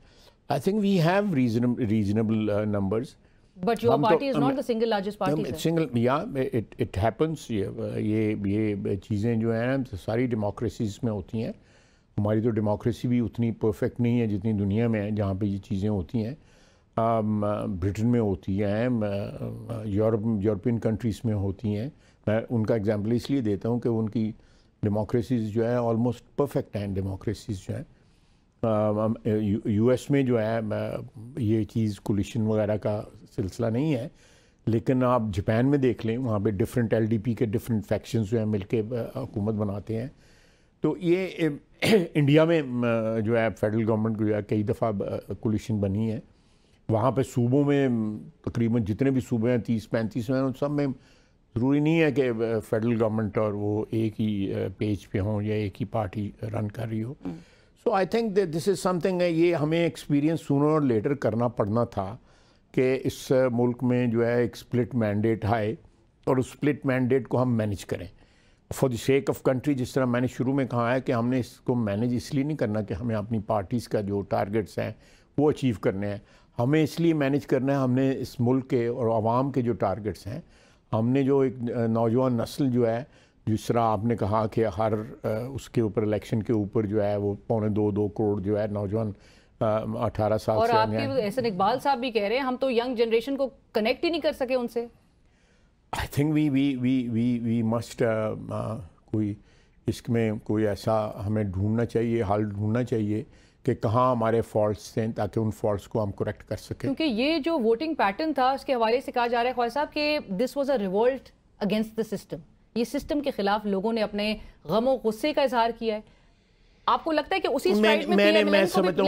I think we have reason reasonable numbers But your तो party तो, is not the single largest party. single, yeah, it it happens. ये ये ये चीज़ें जो हैं तो सारी डेमोक्रेसीज में होती हैं हमारी तो डेमोक्रेसी भी उतनी परफेक्ट नहीं है जितनी दुनिया में है जहाँ पे ये चीज़ें होती हैं ब्रिटेन में होती हैं यूरोप यूरोपियन कंट्रीज़ में होती हैं मैं उनका एग्जाम्पल इसलिए देता हूँ कि उनकी डेमोक्रेसीज़ जो है ऑलमोस्ट परफेक्ट हैं डेमोक्रेसीज़ जो हैं यू um, एस um, में जो है ये चीज़ कोलिशन वगैरह का सिलसिला नहीं है लेकिन आप जापान में देख लें वहाँ पे डिफरेंट एलडीपी के डिफरेंट फैक्शन जो हैं मिल के हुकूमत बनाते हैं तो ये इंडिया में जो है फेडरल गवर्नमेंट को जो है कई दफ़ा कोलिशन बनी है वहाँ पे सूबों में तकरीबन जितने भी सूबे हैं तीस पैंतीस में उन सब में ज़रूरी नहीं है कि फेडरल गवर्नमेंट और वो एक ही पेज पे हों या एक ही पार्टी रन कर रही हो हम्म। तो I think this is something ये हमें एक्सपीरियंस सुनर और लेटर करना पड़ना था कि इस मुल्क में जो है एक स्प्लिट मैंडेट आए और उस स्प्लिट मैंडेट को हम मैनेज करें for the sake of country जिस तरह मैंने शुरू में कहा है कि हमने इसको मैनेज इसलिए नहीं करना कि हमें अपनी पार्टीज़ का जो टारगेट्स हैं वो अचीव करने हैं हमें इसलिए मैनेज करना है हमने इस मुल्क के और आवाम के जो टारगेट्स हैं हमने जो एक नौजवान नस्ल जो है जिस तरह आपने कहा कि हर उसके ऊपर इलेक्शन के ऊपर जो है वो पौने दो दो करोड़ जो है नौजवान अठारह साल और आपके एहसन इकबाल साहब भी कह रहे हैं हम तो यंग जनरेशन को कनेक्ट ही नहीं कर सके उनसे I think we we we we we must कोई इसमें कोई ऐसा हमें ढूंढना चाहिए हल ढूंढना चाहिए कि कहाँ हमारे फॉल्ट थे ताकि उन फॉल्ट को हम करेक्ट कर सकें क्योंकि ये जो वोटिंग पैटर्न था उसके हवाले से कहा जा रहा है ख्वाजा साहब कि this was a revolt against the system ये सिस्टम के खिलाफ लोगों ने अपने गमो गुस्से का इजहार किया है आपको लगता है कि उसी मैं, में मैंने मैं समझता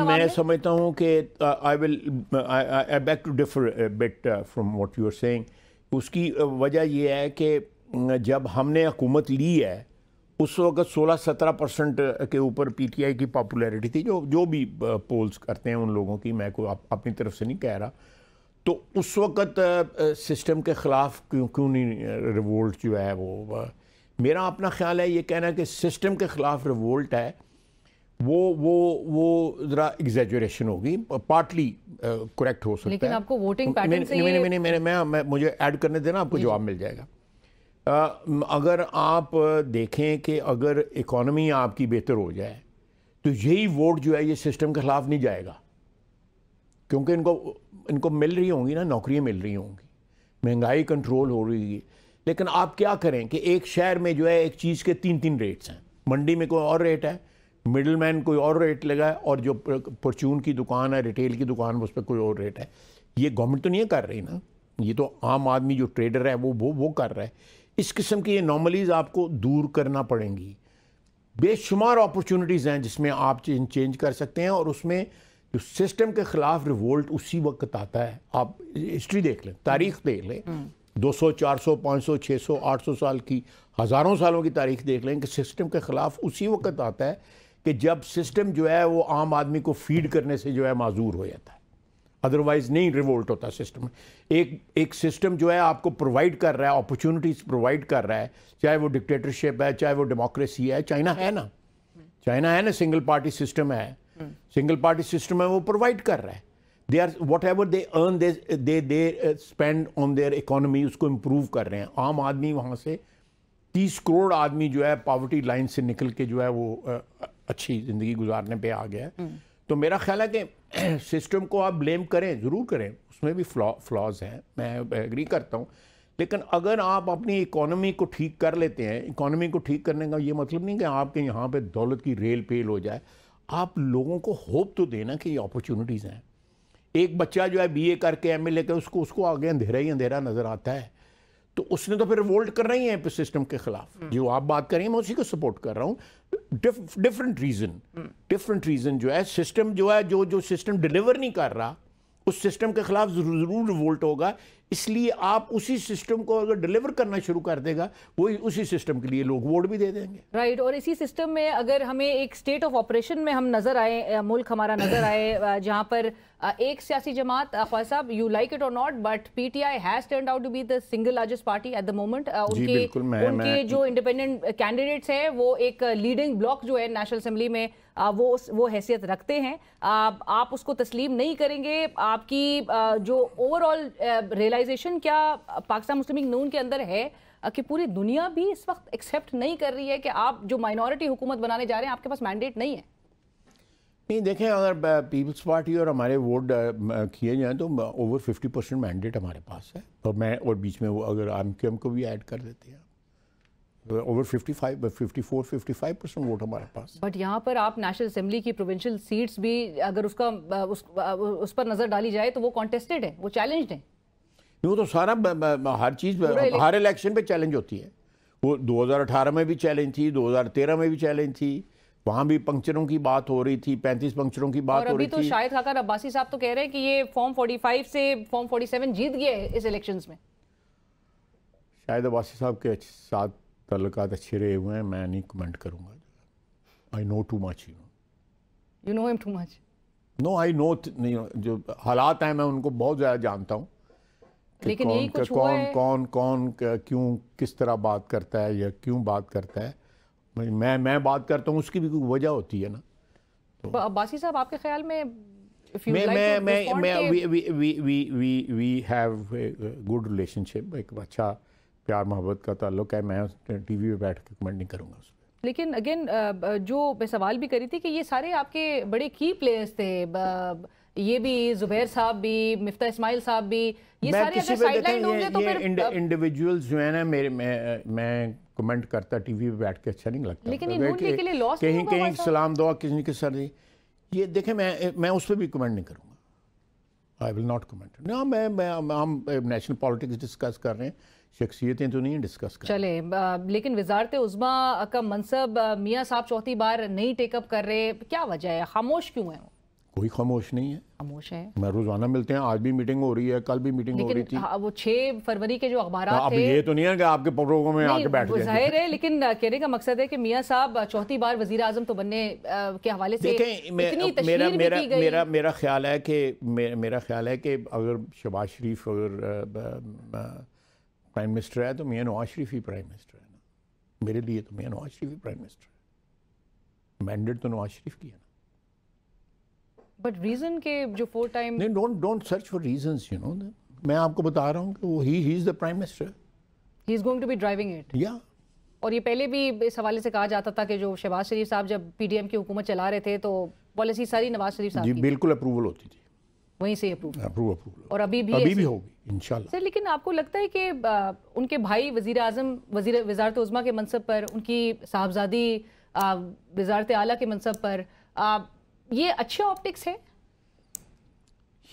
हूँ मैं समझता हूँ कि I will I beg to differ bit from what you are saying उसकी uh, वजह ये है कि uh, जब हमने हुकूमत ली है उस वक्त 16-17 परसेंट uh, के ऊपर पीटीआई की पॉपुलैरिटी थी जो जो भी पोल्स करते हैं उन लोगों की मैं को अप, अपनी तरफ से नहीं कह रहा तो उस वक़्त सिस्टम के ख़िलाफ़ क्यों क्यों नहीं रिवोल्ट जो है वो मेरा अपना ख्याल है ये कहना कि सिस्टम के ख़िलाफ़ रिवोल्ट है वो वो वो ज़रा एग्जेजरेशन होगी पार्टली करेक्ट हो सकता लेकिन है आपको वोटिंग पैटर्न से मैंने मैंने मैंने मैं, मैं मुझे ऐड करने देना आपको जवाब मिल जाएगा आ, अगर आप देखें कि अगर इकोनॉमी आपकी बेहतर हो जाए तो यही वोट जो है ये सिस्टम के ख़िलाफ़ नहीं जाएगा क्योंकि इनको इनको मिल रही होंगी ना नौकरियाँ मिल रही होंगी महंगाई कंट्रोल हो रही है लेकिन आप क्या करें कि एक शहर में जो है एक चीज़ के तीन तीन रेट्स हैं मंडी में कोई और रेट है मिडल मैन कोई और रेट लगा है और जो परचून की दुकान है रिटेल की दुकान उस पर कोई और रेट है ये गवर्नमेंट तो नहीं कर रही ना ये तो आम आदमी जो ट्रेडर है वो वो वो कर रहा है इस किस्म की ये नॉर्मलीज़ आपको दूर करना पड़ेंगी बेशुमार अपॉर्चुनिटीज़ हैं जिसमें आप चेंज कर सकते हैं और उसमें जो सिस्टम के खिलाफ रिवोल्ट उसी वक्त आता है आप हिस्ट्री देख लें तारीख देख लें 200, 400, 500, 600, 800 साल की हज़ारों सालों की तारीख देख लें कि सिस्टम के ख़िलाफ़ उसी वक्त आता है कि जब सिस्टम जो है वो आम आदमी को फीड करने से जो है माजूर हो जाता है अदरवाइज़ नहीं रिवोल्ट होता सिस्टम एक एक सिस्टम जो है आपको प्रोवाइड कर रहा है अपॉर्चुनिटीज़ प्रोवाइड कर रहा है चाहे वो डिक्टेटरशिप है चाहे वो डेमोक्रेसी है चाइना है ना हम्म। चाइना है ना सिंगल पार्टी सिस्टम है सिंगल पार्टी सिस्टम है वो प्रोवाइड कर रहा है they are whatever they earn they they spend on their economy उसको इम्प्रूव कर रहे हैं आम आदमी वहाँ से तीस करोड़ आदमी जो है पावर्टी लाइन से निकल के जो है वो uh, uh, अच्छी ज़िंदगी गुजारने पे आ गया है हम्म। तो मेरा ख्याल है कि सिस्टम को आप ब्लेम करें ज़रूर करें उसमें भी फ्लॉ फ्लॉज हैं मैं एग्री करता हूँ लेकिन अगर आप अपनी इकोनॉमी को ठीक कर लेते हैं इकोनॉमी को ठीक करने का ये मतलब नहीं कि आपके यहाँ पे दौलत की रेल पेल हो जाए आप लोगों को होप तो देना कि ये अपॉर्चुनिटीज़ हैं एक बच्चा जो है बीए करके एम ए उसको उसको आगे अंधेरा ही अंधेरा नज़र आता है तो उसने तो फिर रिवोल्ट करना ही है सिस्टम के खिलाफ हम्म। जो आप बात करें मैं उसी को सपोर्ट कर रहा हूँ डिफरेंट रीज़न डिफरेंट रीज़न जो है सिस्टम जो है जो जो सिस्टम डिलीवर नहीं कर रहा उस सिस्टम के खिलाफ ज़रूर रिवोल्ट होगा इसलिए आप उसी सिस्टम को अगर डिलीवर करना शुरू कर देगा वो उसी सिस्टम के लिए लोग वोट भी दे देंगे राइट और इसी सिस्टम में अगर हमें एक स्टेट ऑफ ऑपरेशन में हम नजर आए मुल्क हमारा नजर आए जहां पर एक सियासी जमात Khawaja sahab you like it और not but PTI has turn out to be the single largest party at the moment उनके मैं, उनके मैं, जो इंडिपेंडेंट कैंडिडेट्स हैं वो एक लीडिंग ब्लॉक जो है नेशनल असेंबली में वो वो हैसियत रखते हैं आप उसको तस्लीम नहीं करेंगे आपकी जो ओवरऑल रेल रियलाइजेशन क्या पाकिस्तान मुस्लिम लीग नून के अंदर है कि पूरी दुनिया भी इस वक्त एक्सेप्ट नहीं कर रही है कि आप जो माइनॉरिटी हुकूमत बनाने जा रहे हैं आपके पास मैंडेट नहीं है नहीं देखें अगर पीपल्स पार्टी और हमारे वोट किए जाएँ तो ओवर फिफ्टी परसेंट मैंडेट हमारे पास है और तो मैं और बीच में वो अगर आम के एम को भी ऐड कर देते हैं over fifty fifty five four fifty five percent vote हमारे पास बट यहाँ पर आप नेशनल असम्बली की प्रोविंशियल सीट्स भी अगर उसका उस, उस पर नज़र डाली जाए तो वो कॉन्टेस्टेड है वो चैलेंज्ड है वो तो सारा ब, ब, हर चीज़ हर इलेक्शन पे चैलेंज होती है वो 2018 में भी चैलेंज थी 2013 में भी चैलेंज थी वहां भी पंक्चरों की बात हो रही थी 35 पंक्चरों की बात हो रही तो थी शायद खाकर अब्बासी साहब तो कह रहे हैं कि ये फॉर्म 45 से फॉर्म 47 जीत गए इस इलेक्शन में शायद अब्बासी साहब के साथ तल्लक अच्छे रहे हुए हैं मैं नहीं कमेंट करूंगा I know too much you you know him too much no I know जो हालात हैं मैं उनको बहुत ज़्यादा जानता हूँ लेकिन कौन, यही कुछ कौन, हुआ कौन, है कौन कौन क्यों किस तरह बात करता है या क्यों बात करता है मैं मैं बात करता हूँ उसकी भी कोई वजह होती है ना तो अब्बासी साहब आपके ख्याल में मैं मैं मैं मैं we we we have good relationship एक अच्छा प्यार मोहब्बत का ताल्लुक है मैं टीवी पे बैठ के कमेंट नहीं करूँगा उस पर लेकिन अगेन जो मैं सवाल भी करी थी कि ये सारे आपके बड़े की प्लेयर्स थे ये भी जुबैर साहब भी मिफ्ता इसमाइल साहब भी ये मैं सारे अगर साइडलाइन होंगे तो ये फिर इंडिविजुअल्स जो है ना मेरे मैं मैं कमेंट करता टीवी पे बैठ के अच्छा नहीं लगता लेकिन ये नून लीग के लिए लॉस कहीं कहीं सलाम दुआ किसी के सर जी ये देखें मैं मैं उस पर भी कमेंट नहीं करूँगा आई विल नॉट कमेंट ना मैं मैं हम नेशनल पॉलिटिक्स डिस्कस कर रहे हैं शख्सियतें तो नहीं डिस्कस कर चले आ, लेकिन वजारत उज़मा का मनसब मियाँ साहब चौथी बार नहीं टेकअप कर रहे क्या वजह है खामोश क्यों है कोई खामोश नहीं है खामोश है मैं रोजाना मिलते हैं आज भी मीटिंग हो रही है कल भी मीटिंग हो रही थी हाँ, वो छः फरवरी के जो अखबार हाँ, अब ये तो नहीं है कि आपके प्रोग्राम में आके बैठ जाहिर है लेकिन कहने का मकसद है कि मियाँ साहब चौथी बार वजीर आजम तो बनने के हवाले से देखें मेरा मेरा मेरा मेरा ख्याल है कि मेरा ख्याल है कि अगर शबाज शरीफ अगर प्राइम मिनिस्टर है तो मियाँ नवाज शरीफ ही प्राइम मिनिस्टर है ना मेरे लिए तो मियाँ नवाज शरीफ ही प्राइम मिनिस्टर है मैंडेट तो नवाज शरीफ की है बट रीजन के जो फोर टाइम नहीं don't don't search for reasons you know मैं आपको बता रहा हूं कि वो he he is the prime minister he is going to be driving it या और ये पहले भी इस हवाले से कहा जाता था कि जो शहबाज शरीफ साहब जब पीडीएम की हुकूमत चला रहे थे तो पॉलिसी सारी नवाज शरीफ साहब जी बिल्कुल अप्रूवल होती थी वहीं से अप्रूव अप्रूव अप्रूव और अभी भी अभी भी होगी इंशाल्लाह सर लेकिन आपको लगता है कि उनके भाई वजीर आजम वजीर वजारत उजमा के मनसब पर उनकी साहबजादी वजारत आला के मनसब पर आ, ये अच्छे ऑप्टिक्स है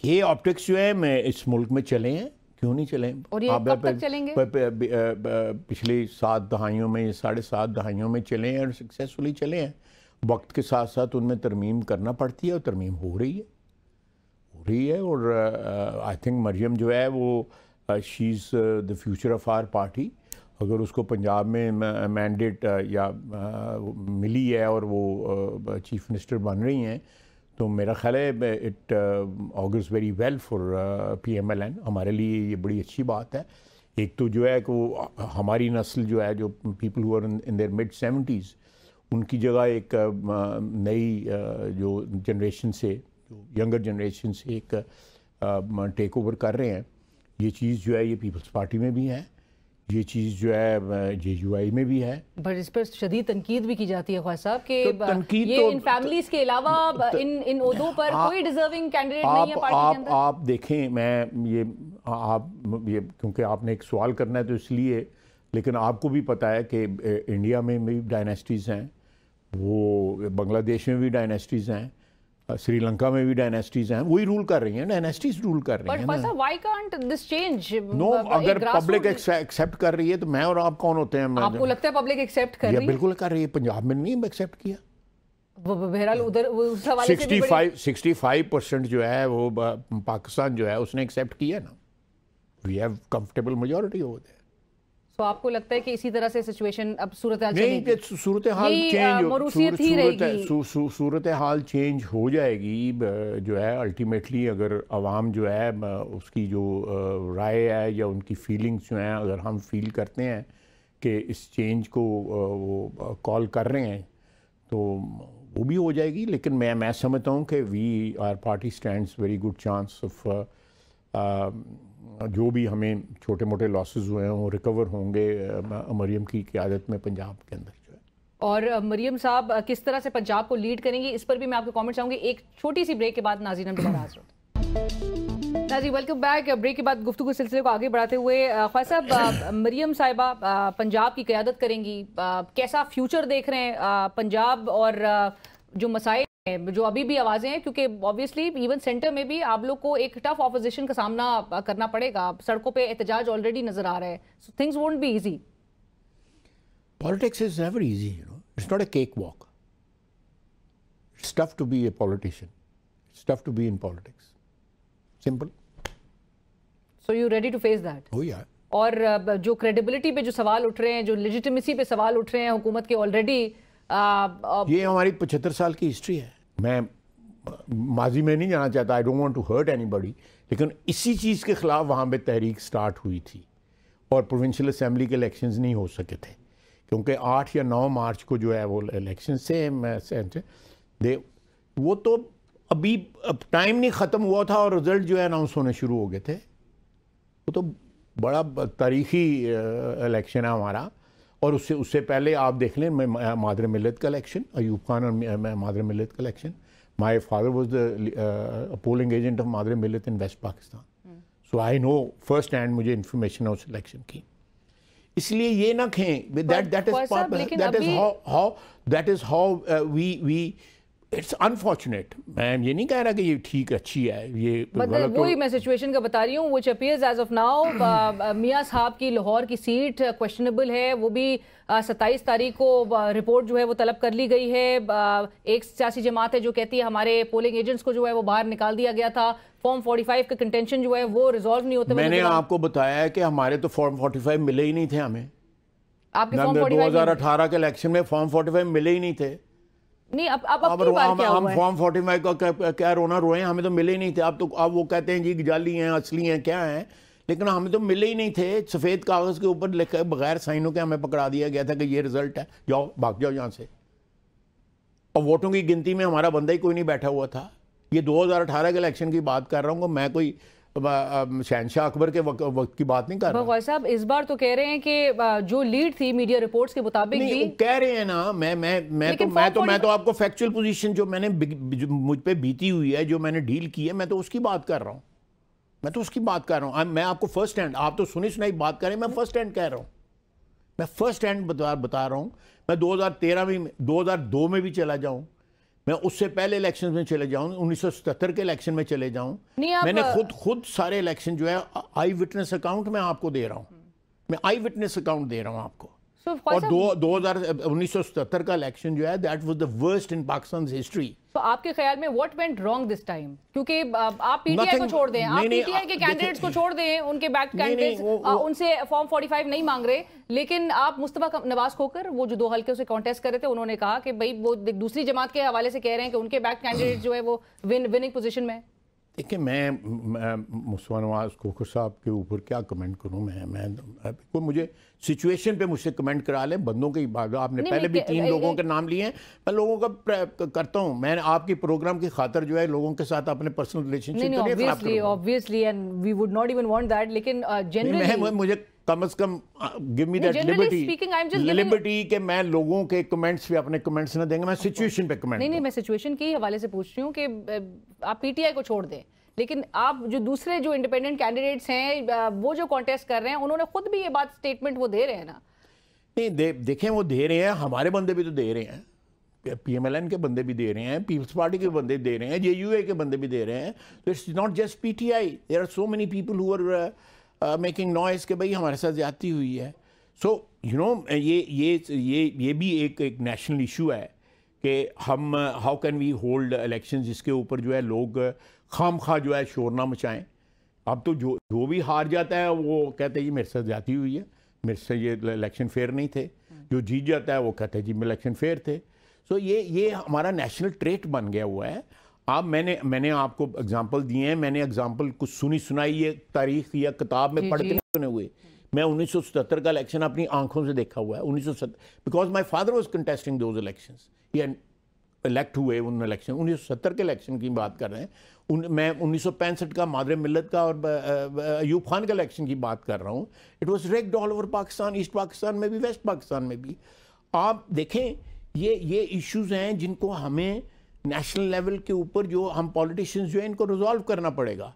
ये ऑप्टिक्स जो है मैं इस मुल्क में चले हैं क्यों नहीं चले और ये कब तक चलेंगे पिछली सात दहाइयों में साढ़े सात दहाइयों में चले हैं और सक्सेसफुली चले हैं वक्त के साथ साथ उनमें तरमीम करना पड़ती है और तरमीम हो रही है हो रही है और आई थिंक मरियम जो है वो she is the future of our party अगर उसको पंजाब में मैंडेट या मिली है और वो चीफ मिनिस्टर बन रही हैं तो मेरा ख्याल है it augurs very well for P M L N हमारे लिए ये बड़ी अच्छी बात है एक तो जो है कि वो हमारी नस्ल जो है जो पीपल हुआ इन देर मिड सेवेंटीज़ उनकी जगह एक नई जो जनरेशन से जो यंगर जनरेशन से एक टेक ओवर कर रहे हैं ये चीज़ जो है ये पीपल्स पार्टी में भी है ये चीज़ जो है जे यू आई में भी है बट इस पर शदीद तनकीद भी की जाती है ख्वाज साहब कि तो ये तो, इन फैमिलीज के अलावा तो, इन इन उदों हाँ, पर आ, कोई डिजर्विंग कैंडिडेट नहीं है पार्टी आप, के अंदर आप देखें मैं ये आप ये क्योंकि आपने एक सवाल करना है तो इसलिए लेकिन आपको भी पता है कि इंडिया में भी डायनेस्टीज़ हैं वो बांग्लादेश में भी डायनेस्टीज़ हैं श्रीलंका में भी डायनेस्टीज हैं वही रूल कर रही हैं डायनेस्टीज रूल कर रही हैं why can't this change no अगर पब्लिक एक्सेप्ट कर रही है तो मैं और आप कौन होते हैं आपको लगता है पब्लिक एक्सेप्ट कर रही है बिल्कुल कर रही है पंजाब में नहीं एक्सेप्ट किया बहरहाल उधर sixty five sixty five percent जो है वो पाकिस्तान जो है उसने एक्सेप्ट किया ना we have comfortable majority over there तो आपको लगता है कि इसी तरह से सिचुएशन अब सूरत हाल नहीं सूरत हाल चेंज हो सूरत सूरत हाल चेंज हो जाएगी जो है अल्टीमेटली अगर आवाम जो है उसकी जो राय है या उनकी फीलिंग्स जो हैं अगर हम फील करते हैं कि इस चेंज को वो कॉल कर रहे हैं तो वो भी हो जाएगी लेकिन मैं मैं समझता हूँ कि we our party stand very good chance of जो भी हमें छोटे मोटे लॉसेस हुए हैं वो रिकवर होंगे मरियम की क्यादत में पंजाब के अंदर जो है और मरीम साहब किस तरह से पंजाब को लीड करेंगी इस पर भी मैं आपके कमेंट चाहूंगी एक छोटी सी ब्रेक के बाद नाजीन हम दोबारा हाजिर होते नाजी वेलकम बैक ब्रेक के बाद गुफ्तु सिलसिले को आगे बढ़ाते हुए ख्वाह साहब मरियम साहिबा पंजाब की क्यादत करेंगी कैसा फ्यूचर देख रहे हैं पंजाब और जो मसाइल जो अभी भी आवाजें हैं क्योंकि ऑब्वियसली इवन सेंटर में भी आप लोग को एक टफ ऑपोजिशन का सामना करना पड़ेगा सड़कों पे एहतजाज ऑलरेडी नजर आ रहा है so things won't be easy politics is never easy you know it's not a cakewalk it's tough to be a politician it's tough to be in politics simple so you ready to face that ओ या और जो credibility पे जो सवाल उठ रहे हैं जो लेजिटिमेसी पे सवाल उठ रहे हैं हुकूमत के ऑलरेडी Uh, uh, ये हमारी पचहत्तर साल की हिस्ट्री है मैं माजी में नहीं जाना चाहता I don't want to hurt anybody लेकिन इसी चीज़ के ख़िलाफ़ वहाँ पे तहरीक स्टार्ट हुई थी और प्रोविंशियल असम्बली के इलेक्शंस नहीं हो सके थे क्योंकि आठ या नौ मार्च को जो है वो इलेक्शन से दे वो तो अभी अब टाइम नहीं ख़त्म हुआ था और रिज़ल्ट जो है अनाउंस होने शुरू हो गए थे वो तो बड़ा तारीखी इलेक्शन uh, है हमारा और उससे उससे पहले आप देख लें मैं मादर मिलत का इलेक्शन अयूब खान और मादर मिलत का election my father was the polling agent of Madar Millat in West Pakistan so I know first hand मुझे इन्फॉर्मेशन है उस इलेक्शन की इसलिए ये ना कहें that that is that is how how that is how we we it's unfortunate ma'am ये नहीं कह रहा कि ये ठीक अच्छी है ये मतलब वही मैं सिचुएशन का बता रही हूँ which appears as of now Mian sahab की लाहौर की सीट क्वेश्चनेबल है वो भी uh, सत्ताईस तारीख को रिपोर्ट uh, जो है वो तलब कर ली गई है uh, एक सियासी जमात है जो कहती है हमारे पोलिंग एजेंट्स को जो है वो बाहर निकाल दिया गया था फॉर्म 45 का कंटेंशन जो है वो रिजॉल्व नहीं होते मैंने आपको बताया कि हमारे तो फॉर्म 45 मिले ही नहीं थे हमें आपके हजार अठारह के इलेक्शन में फॉर्म 45 मिले ही नहीं थे नहीं अब हम, फॉर्म का क्या, रोना रोए हमें तो मिले ही नहीं थे अब तो अब वो कहते हैं जी जाली हैं असली हैं क्या हैं लेकिन हमें तो मिले ही नहीं थे सफ़ेद कागज़ के ऊपर लिखे बगैर साइनों के हमें पकड़ा दिया गया था कि ये रिजल्ट है जाओ भाग जाओ यहाँ से और वोटों की गिनती में हमारा बंदा ही कोई नहीं बैठा हुआ था ये 2018 के इलेक्शन की बात कर रहा हूँ मैं कोई शहनशाह अकबर के वक, वक्त की बात नहीं कर रहा साहब इस बार तो कह रहे हैं कि जो लीड थी मीडिया रिपोर्ट्स के मुताबिक भी कह रहे हैं ना मैं मैं मैं तो मैं तो मैं तो आपको फैक्चुअल पोजीशन जो मैंने मुझ पे बीती हुई है जो मैंने डील की है मैं तो उसकी बात कर रहा हूँ मैं तो उसकी बात कर रहा हूँ मैं आपको फर्स्ट हैंड आप तो सुनी सुनाई बात करें मैं फर्स्ट हैंड कह रहा हूँ मैं फर्स्ट हैंड बता रहा हूँ मैं तेरह में दो में भी चला जाऊँ मैं उससे पहले इलेक्शन में चले जाऊं 1977 के इलेक्शन में चले जाऊं मैंने खुद खुद सारे इलेक्शन जो है आई विटनेस अकाउंट मैं आपको दे रहा हूं मैं आई विटनेस अकाउंट दे रहा हूं आपको और दो दो हजार का इलेक्शन जो है that was the worst in Pakistan history तो आपके ख्याल में what went wrong this time क्योंकि आप पीटीआई को छोड़ दें आप पीटीआई के कैंडिडेट्स को छोड़ दें उनके बैक कैंडिडेट्स उनसे फॉर्म 45 नहीं मांग रहे लेकिन आप मुस्तफा नवाज खोकर वो जो दो हल्के उसे कॉन्टेस्ट कर रहे थे उन्होंने कहा कि भाई वो दूसरी जमात के हवाले से कह रहे हैं कि उनके बैक कैंडिडेट जो है वो विन विनिंग पोजिशन में देखिए मैं, मैं मुस्वान नवाज कोकर साहब के ऊपर क्या कमेंट करूं मैं मैं कोई मुझे सिचुएशन पे मुझसे कमेंट करा लें बंदों की बात आपने पहले भी तीन लोगों के नाम लिए हैं मैं लोगों का करता हूं मैं आपकी प्रोग्राम की खातर जो है लोगों के साथ अपने personal relationship obviously and we would not even want that लेकिन जनरली मुझे कम से कम give me that liberty liberty के मैं लोगों के कमेंट्स भी अपने कमेंट्स ना देंगे मैं सिचुएशन पे कमेंट नहीं नहीं मैं सिचुएशन के हवाले से पूछ रही हूँ कि आप पीटीआई को छोड़ दें लेकिन आप जो दूसरे जो इंडिपेंडेंट कैंडिडेट्स हैं वो जो कॉन्टेस्ट कर रहे हैं उन्होंने खुद भी ये बात स्टेटमेंट वो दे रहे हैं ना नहीं दे, देखें वो दे रहे हैं हमारे बंदे भी तो दे रहे हैं पीएमएलएन के बंदे भी दे रहे हैं पीपल्स पार्टी के बंदे दे रहे हैं जेयूए के बंदे भी दे रहे हैं तो it's not just PTI there are so many people who are making noise कि भाई हमारे साथ ज्यादा हुई है सो यू नो ये ये ये ये भी एक एक नेशनल इशू है कि हम how can we hold election जिसके ऊपर जो है लोग खाम खा जो है शोर ना मचाएं अब तो जो जो भी हार जाता है वो कहते हैं जी मेरे साथ जाती हुई है मेरे से ये इलेक्शन फेयर नहीं थे जो जीत जाता है वो कहते हैं जी मेरे इलेक्शन फेयर थे सो so, ये ये हमारा नेशनल ट्रेट बन गया हुआ है आप मैंने मैंने आपको एग्जाम्पल दिए हैं मैंने एग्जाम्पल कुछ सुनी सुनाई है तारीख या किताब में पढ़ के सुने हुए मैं 1977 का इलेक्शन अपनी आंखों से देखा हुआ है 1970 because my father was contesting those elections ये इलेक्ट हुए उन इलेक्शन 1970 के इलेक्शन की बात कर रहे हैं उन मैं उन्नीस का मादर मिलत का और अयूब खान का इलेक्शन की बात कर रहा हूँ it was wrecked all over Pakistan East Pakistan में भी वेस्ट पाकिस्तान में भी आप देखें ये ये इश्यूज़ हैं जिनको हमें नेशनल लेवल के ऊपर जो हम पॉलिटिशियंस जो है इनको रिजॉल्व करना पड़ेगा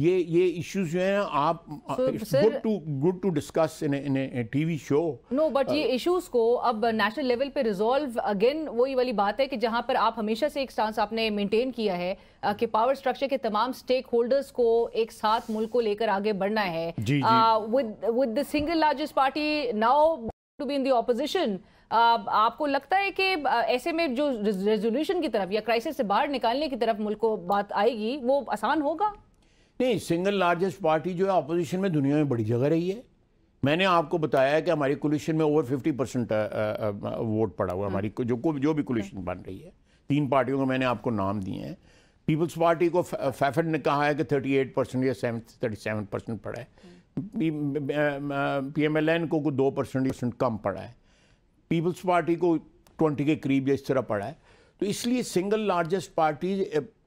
ये ये इश्यूज जो हैं आप good to good to discuss in in TV show no but ये इश्यूज को अब नेशनल लेवल पे रिजॉल्व अगेन वही वाली बात है कि जहां पर आप हमेशा से एक स्टांस आपने मेंटेन किया है uh, कि पावर स्ट्रक्चर के तमाम स्टेक होल्डर्स को एक साथ मुल्क को लेकर आगे बढ़ना है with with the single largest party now to be in the opposition आपको लगता है कि ऐसे में जो रेजोल्यूशन की तरफ या क्राइसिस से बाहर निकालने की तरफ मुल्क को बात आएगी वो आसान होगा नहीं सिंगल लार्जेस्ट पार्टी जो है अपोजिशन में दुनिया में बड़ी जगह रही है मैंने आपको बताया कि हमारी कोलिशन में ओवर फिफ्टी परसेंट वोट पड़ा हुआ हमारी हम्म। जो जो भी कोलिशन बन रही है तीन पार्टियों को मैंने आपको नाम दिए हैं पीपल्स पार्टी को फैफेड ने कहा है कि 38 परसेंट या थर्टी सेवन परसेंट पड़ा है पी एम एल एन को दो परसेंट कम पड़ा है पीपल्स पार्टी को ट्वेंटी के करीब या इस तरह पड़ा है तो इसलिए सिंगल लार्जेस्ट पार्टी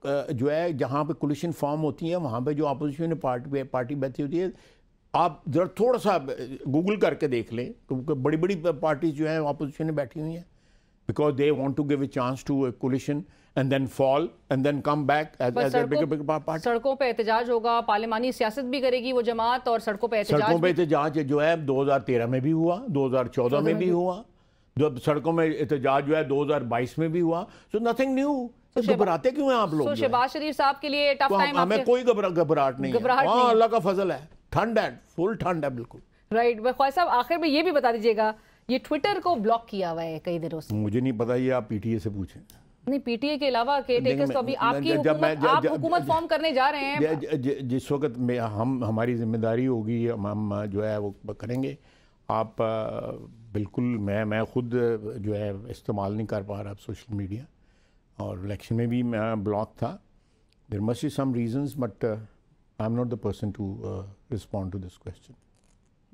जो है जहाँ पे कोलिशन फॉर्म होती है वहाँ पे जो अपोजिशन पार्टी पार्टी बैठी होती है आप ज़रा थोड़ा सा गूगल करके देख लें तो बड़ी बड़ी पार्टीज जो हैं अपोजिशन में बैठी हुई हैं because they want to give a chance to a coalition and then fall and then come back सड़कों पर एहतजाज होगा पार्लियमानी सियासत भी करेगी वो जमात और सड़कों पर एहतजाज सड़कों पर एहतजाज जो है 2013 में भी हुआ चौदह में भी हुआ जब सड़कों में एहतजाज हुआ है बाईस में भी हुआ सो नथिंग न्यू घबराते क्यों हैं आप लोग शहबाज शरीफ साहब के लिए टफ टाइम तो हमें कोई घबराहट नहीं हाँ अल्लाह का फजल है ठंड है फुल ठंड है बिल्कुल राइट ख्वाह साहब आखिर में ये भी बता दीजिएगा ये ट्विटर को ब्लॉक किया हुआ है कई दिनों से मुझे नहीं पता ये आप पीटीए से पूछें नहीं पीटीए के अलावा केयरटेकर्स तो अभी आपकी जब मैं आप हुकूमत फॉर्म करने जा रहे हैं जिस वक्त हम हमारी जिम्मेदारी होगी हम जो है वो करेंगे आप बिल्कुल मैं मैं ख़ुद जो है इस्तेमाल नहीं कर पा रहा अब सोशल मीडिया और इलेक्शन में भी मैं ब्लॉक था there must is some reasons but I am not the person to respond to this question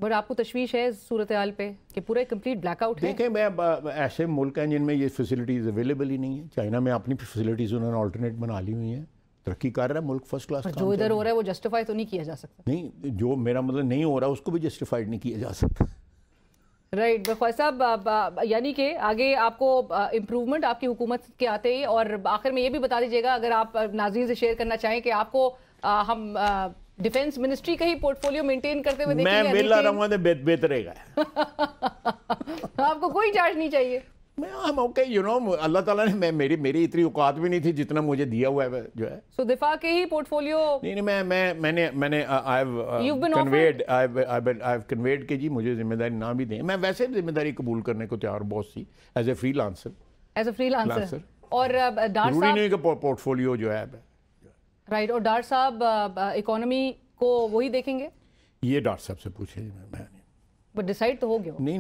but आपको तशवीश है सूरत हाल पे कि पूरा कंप्लीट ब्लैकआउट देखें मैं ऐसे मुल्क हैं जिनमें ये फैसिलिटीज़ अवेलेबल ही नहीं है चाइना में अपनी फैसिलिटीज़ उन्होंने ऑल्टरनेट बना ली हुई हैं तरक्की कर रहा है मुल्क फर्स्ट क्लास जो इधर हो रहा है वो जस्टिफाई तो नहीं किया जा सकता नहीं जो मेरा मतलब नहीं हो रहा उसको भी जस्टिफाइड नहीं किया जा सकता राइट बखवा साहब यानी कि आगे आपको इम्प्रूवमेंट आपकी हुकूमत के आते ही और आखिर में ये भी बता दीजिएगा अगर आप नाजीन से शेयर करना चाहें कि आपको आ, हम डिफेंस मिनिस्ट्री का ही पोर्टफोलियो मेंटेन करते हुए मैं बेहतर रहेगा तो आपको कोई चार्ज नहीं चाहिए मैं हम ओके यू नो अल्लाह ताला ने मैं मेरी मेरी इतनी औकात भी नहीं थी जितना मुझे दिया हुआ है जो है सो so, दिफा के ही पोर्टफोलियो नहीं नहीं मैं मैं मैंने मैंने I have conveyed I have have I conveyed के जी मुझे जिम्मेदारी ना भी दें मैं वैसे जिम्मेदारी कबूल करने को तैयार बहुत सी as a freelancer as a freelancer और डार uh, साहब नहीं का पोर्टफोलियो जो है राइट और डार साहब इकॉनमी uh, uh, को वही देखेंगे ये डार साहब से पूछे मैं बट डिसाइड तो हो गया नहीं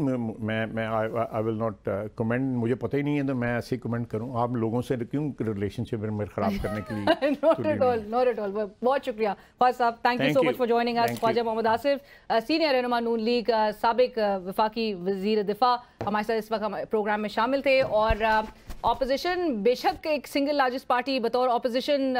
मैं मैं आई विल नॉट कमेंट मुझे पता ही नहीं है तो मैं ऐसे ही कमेंट करूं आप लोगों से क्यों रिलेशनशिप मेरे खराब करने के लिए not at all not at all बहुत शुक्रिया Khawaja Sahab thank you so much for joining us Khawaja Muhammad Asif senior uh, रहनुमा नून लीग uh, सबक uh, वफाकी वजीर दिफा हमारे साथ इस वक्त प्रोग्राम में शामिल थे और ऑपोजिशन बेशक एक सिंगल लार्जेस्ट पार्टी बतौर ऑपोजिशन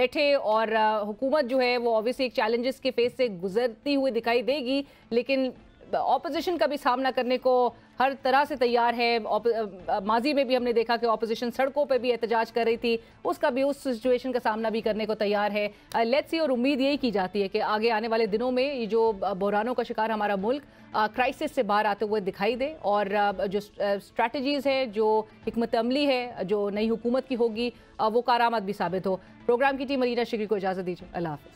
बैठे और हुकूमत जो है वो ऑब्वियसली एक चैलेंजेस के फेस से गुजरती हुई दिखाई देगी लेकिन ऑपोजिशन का भी सामना करने को हर तरह से तैयार है माजी में भी हमने देखा कि ऑपोजिशन सड़कों पे भी एहतजाज कर रही थी उसका भी उस सिचुएशन का सामना भी करने को तैयार है लेट्स सी और उम्मीद यही की जाती है कि आगे आने वाले दिनों में ये जो बहरानों का शिकार हमारा मुल्क क्राइसिस से बाहर आते हुए दिखाई दे और जो स्ट्रैटेजीज़ है जो हमत अमली है जो नई हुकूमत की होगी वो कारामद भी साबित हो प्रोग्राम की टीम मरीना शिक्री को इजाज़त दीजिए अल्लाह हाफ़